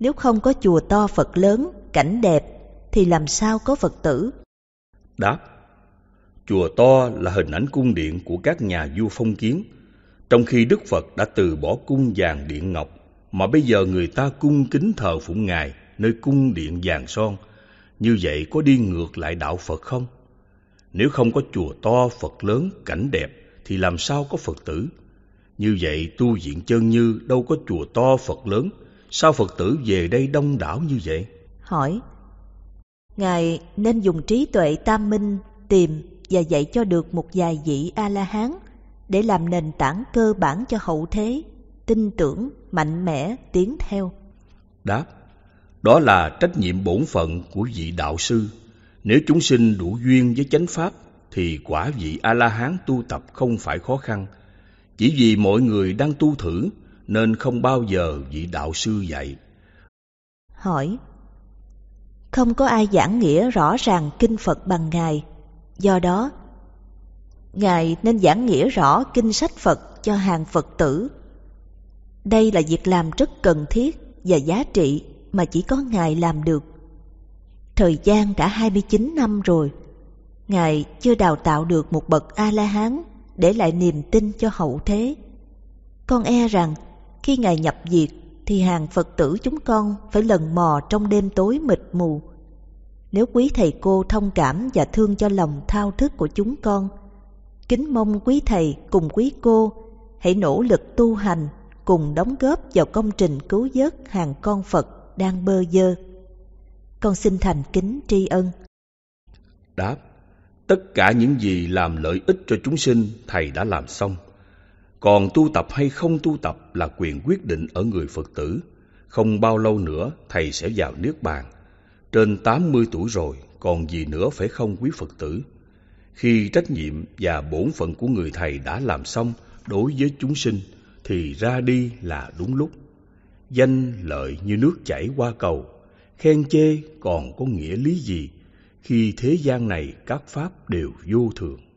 Nếu không có chùa to Phật lớn, cảnh đẹp, thì làm sao có Phật tử? Đáp, chùa to là hình ảnh cung điện của các nhà vua phong kiến, trong khi Đức Phật đã từ bỏ cung vàng điện ngọc, mà bây giờ người ta cung kính thờ phụng Ngài nơi cung điện vàng son, như vậy có đi ngược lại đạo Phật không? Nếu không có chùa to, Phật lớn, cảnh đẹp, thì làm sao có Phật tử? Như vậy tu viện chân như đâu có chùa to, Phật lớn, Sao Phật tử về đây đông đảo như vậy? Hỏi Ngài nên dùng trí tuệ tam minh tìm và dạy cho được một vài vị A-la-hán để làm nền tảng cơ bản cho hậu thế, tin tưởng, mạnh mẽ, tiến theo. Đáp Đó là trách nhiệm bổn phận của vị đạo sư. Nếu chúng sinh đủ duyên với chánh pháp thì quả vị A-la-hán tu tập không phải khó khăn. Chỉ vì mọi người đang tu thử nên không bao giờ vị đạo sư dạy. Hỏi Không có ai giảng nghĩa rõ ràng kinh Phật bằng Ngài, do đó Ngài nên giảng nghĩa rõ kinh sách Phật cho hàng Phật tử. Đây là việc làm rất cần thiết và giá trị mà chỉ có Ngài làm được. Thời gian đã 29 năm rồi, Ngài chưa đào tạo được một bậc A-la-hán để lại niềm tin cho hậu thế. Con e rằng khi Ngài nhập diệt, thì hàng Phật tử chúng con phải lần mò trong đêm tối mịt mù. Nếu quý thầy cô thông cảm và thương cho lòng thao thức của chúng con, kính mong quý thầy cùng quý cô hãy nỗ lực tu hành cùng đóng góp vào công trình cứu vớt hàng con Phật đang bơ dơ. Con xin thành kính tri ân. Đáp, tất cả những gì làm lợi ích cho chúng sinh, Thầy đã làm xong. Còn tu tập hay không tu tập là quyền quyết định ở người Phật tử. Không bao lâu nữa thầy sẽ vào Niết Bàn. Trên 80 tuổi rồi, còn gì nữa phải không quý Phật tử? Khi trách nhiệm và bổn phận của người thầy đã làm xong đối với chúng sinh, thì ra đi là đúng lúc. Danh lợi như nước chảy qua cầu, khen chê còn có nghĩa lý gì khi thế gian này các pháp đều vô thường.